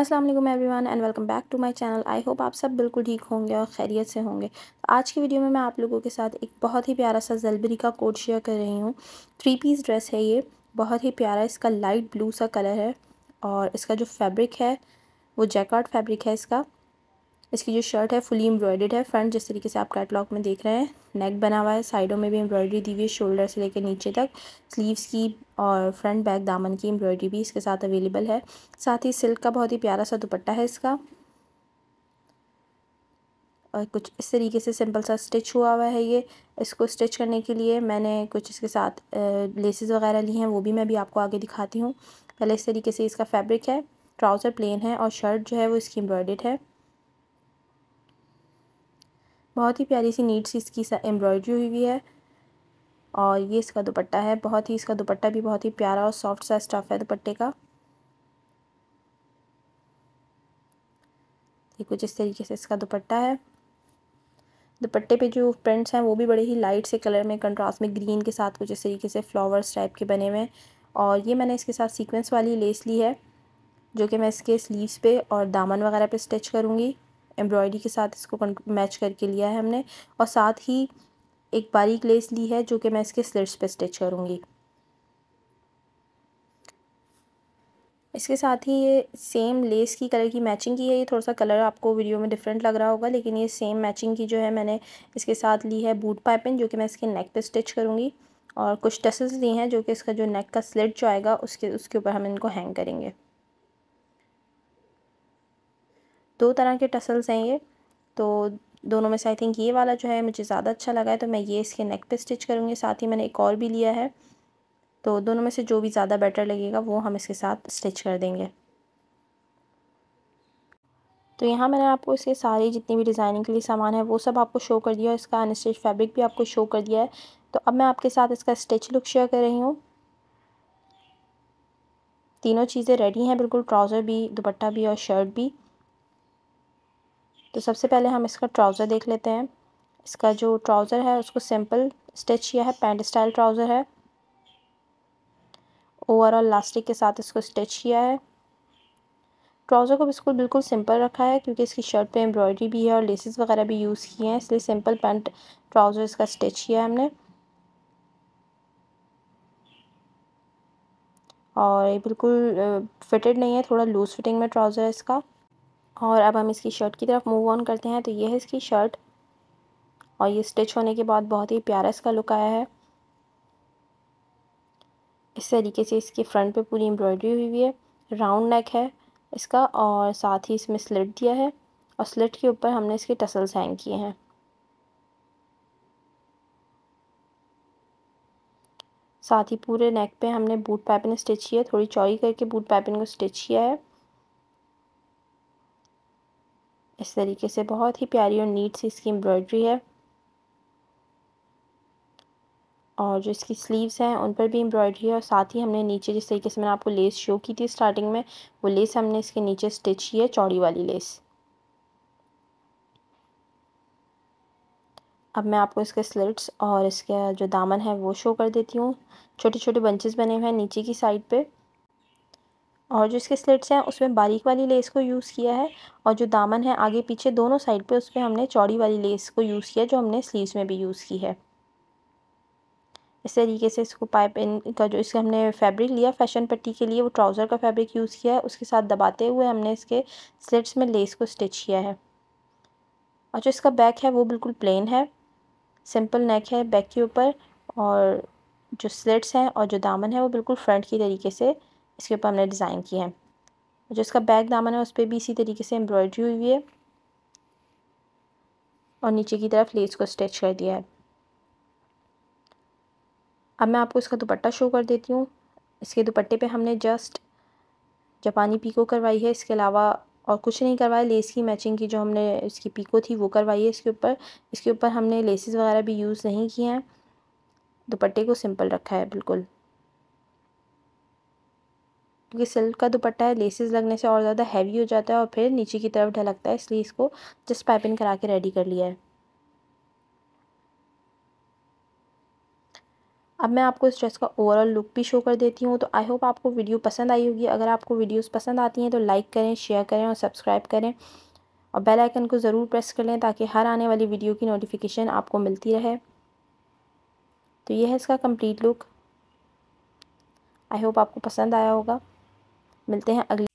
असलम वालेकुम everyone and welcome back to my channel I hope आप सब बिल्कुल ठीक होंगे और खैरियत से होंगे तो आज की वीडियो में मैं आप लोगों के साथ एक बहुत ही प्यारा सा जलबरी का कोट शेयर कर रही हूँ थ्री पीस ड्रेस है ये बहुत ही प्यारा इसका लाइट ब्लू सा कलर है और इसका जो फैब्रिक है वो जैकॉट फैब्रिक है इसका इसकी जो शर्ट है फुली एम्ब्रॉयडेड है फ्रंट जिस तरीके से आप कैटलॉग में देख रहे हैं नेक बना हुआ है साइडों में भी एम्ब्रॉयडरी दी हुई है शोल्डर से लेकर नीचे तक स्लीव्स की और फ्रंट बैक दामन की एम्ब्रॉयडरी भी इसके साथ अवेलेबल है साथ ही सिल्क का बहुत ही प्यारा सा दुपट्टा है इसका और कुछ इस तरीके से सिंपल सा स्टिच हुआ हुआ है ये इसको स्टिच करने के लिए मैंने कुछ इसके साथ लेसेस वगैरह ली हैं वो भी मैं भी आपको आगे दिखाती हूँ पहले इस तरीके से इसका फैब्रिक है ट्राउज़र प्लेन है और शर्ट जो है वो इसकी एम्ब्रॉयडेड है बहुत ही प्यारी सी नीट सी इसकी एम्ब्रॉयडरी हुई हुई है और ये इसका दुपट्टा है बहुत ही इसका दुपट्टा भी बहुत ही प्यारा और सॉफ्ट सा स्टफ़ है दुपट्टे का ये कुछ इस तरीके से इसका दुपट्टा है दुपट्टे पे जो प्रिंट्स हैं वो भी बड़े ही लाइट से कलर में कंट्रास्ट में ग्रीन के साथ कुछ इस तरीके से फ्लावर्स टाइप के बने हुए हैं और ये मैंने इसके साथ सीक्वेंस वाली लेस ली है जो कि मैं इसके स्लीव्स पे और दामन वगैरह पे स्टिच करूँगी एम्ब्रॉयडरी के साथ इसको मैच करके लिया है हमने और साथ ही एक बारीक लेस ली है जो कि मैं इसके स्लिट्स पे स्टिच करूँगी इसके साथ ही ये सेम लेस की कलर की मैचिंग की है ये थोड़ा सा कलर आपको वीडियो में डिफरेंट लग रहा होगा लेकिन ये सेम मैचिंग की जो है मैंने इसके साथ ली है बूट पाइपिंग जो कि मैं इसके नेक पे स्टिच करूँगी और कुछ टसेस ली हैं जो कि इसका जो नेक का स्लिट जो आएगा उसके उसके ऊपर हम इनको हैंग करेंगे दो तरह के टसल्स हैं ये तो दोनों में से आई थिंक ये वाला जो है मुझे ज़्यादा अच्छा लगा है तो मैं ये इसके नेक पे स्टिच करूँगी साथ ही मैंने एक और भी लिया है तो दोनों में से जो भी ज़्यादा बेटर लगेगा वो हम इसके साथ स्टिच कर देंगे तो यहाँ मैंने आपको इसके सारे जितनी भी डिज़ाइनिंग के लिए सामान है वो सब आपको शो कर दिया और इसका अनस्टिच फैब्रिक भी आपको शो कर दिया है तो अब मैं आपके साथ इसका स्टिच लुक शेयर कर रही हूँ तीनों चीज़ें रेडी हैं बिल्कुल ट्राउज़र भी दुपट्टा भी और शर्ट भी तो सबसे पहले हम इसका ट्राउज़र देख लेते हैं इसका जो ट्राउज़र है उसको सिंपल स्टिच किया है पैंट स्टाइल ट्राउज़र है ओवरऑल लास्टिक के साथ इसको स्टिच किया है ट्राउज़र को बिल्कुल बिल्कुल सिंपल रखा है क्योंकि इसकी शर्ट पे एम्ब्रॉयडरी भी है और लेसेस वगैरह भी यूज़ किए हैं इसलिए सिंपल पैंट ट्राउज़र इसका स्टिच किया है हमने और ये बिल्कुल फिटेड नहीं है थोड़ा लूज़ फिटिंग में ट्राउज़र है इसका और अब हम इसकी शर्ट की तरफ मूव ऑन करते हैं तो ये है इसकी शर्ट और ये स्टिच होने के बाद बहुत ही प्यारा इसका लुक आया है इस तरीके से इसके फ्रंट पे पूरी एम्ब्रॉयडरी हुई हुई है राउंड नेक है इसका और साथ ही इसमें स्लिट दिया है और स्लिट के ऊपर हमने इसके टसल्स हैंग किए हैं साथ ही पूरे नेक पे हमने बूट पैपिन स्टिच किया थोड़ी चौड़ी करके बूट पैपिन को स्टिच किया है इस तरीके से बहुत ही प्यारी और नीट सी इसकी एम्ब्रॉयड्री है और जो इसकी स्लीव्स हैं उन पर भी एम्ब्रॉयड्री है और साथ ही हमने नीचे जिस तरीके से मैंने आपको लेस शो की थी स्टार्टिंग में वो लेस हमने इसके नीचे स्टिच की है चौड़ी वाली लेस अब मैं आपको इसके स्लिट्स और इसका जो दामन है वो शो कर देती हूँ छोटे छोटे बंचेस बने हुए हैं नीचे की साइड पे और जो इसके स्लिट्स हैं उसमें बारीक वाली लेस को यूज़ किया है और जो दामन है आगे पीछे दोनों साइड पे उस पर हमने चौड़ी वाली लेस को यूज़ किया जो हमने स्लीव्स में भी यूज़ की है इस तरीके से इसको पाइप इन का जो इसका हमने फैब्रिक लिया फैशन पट्टी के लिए वो ट्राउज़र का फैब्रिक यूज़ किया है उसके साथ दबाते हुए हमने इसके स्लिट्स में लेस को स्टिच किया है और जो इसका बैक है वो बिल्कुल प्लेन है सिंपल नेक है बैक के ऊपर और जो स्लिट्स हैं और जो दामन है वो बिल्कुल फ्रंट की तरीके से इसके ऊपर हमने डिज़ाइन की है जो इसका बैक दामन है उस पर भी इसी तरीके से एम्ब्रॉयडरी हुई है और नीचे की तरफ लेस को स्टिच कर दिया है अब मैं आपको इसका दुपट्टा शो कर देती हूँ इसके दुपट्टे पे हमने जस्ट जापानी पीको करवाई है इसके अलावा और कुछ नहीं करवाया लेस की मैचिंग की जो हमने इसकी पीको थी वो करवाई है इसके ऊपर इसके ऊपर हमने लेसेस वगैरह भी यूज़ नहीं किए हैं दुपट्टे को सिंपल रखा है बिल्कुल क्योंकि सिल्क का दुपट्टा है लेसेस लगने से और ज़्यादा हैवी हो जाता है और फिर नीचे की तरफ ढलकता है इसलिए इसको जस्ट पाइपिंग करा के रेडी कर लिया है अब मैं आपको इस ड्रेस का ओवरऑल लुक भी शो कर देती हूँ तो आई होप आपको वीडियो पसंद आई होगी अगर आपको वीडियोस पसंद आती हैं तो लाइक करें शेयर करें और सब्सक्राइब करें और बेल आइकन को ज़रूर प्रेस कर लें ताकि हर आने वाली वीडियो की नोटिफिकेशन आपको मिलती रहे तो यह है इसका कंप्लीट लुक आई होप आपको पसंद आया होगा मिलते हैं अगले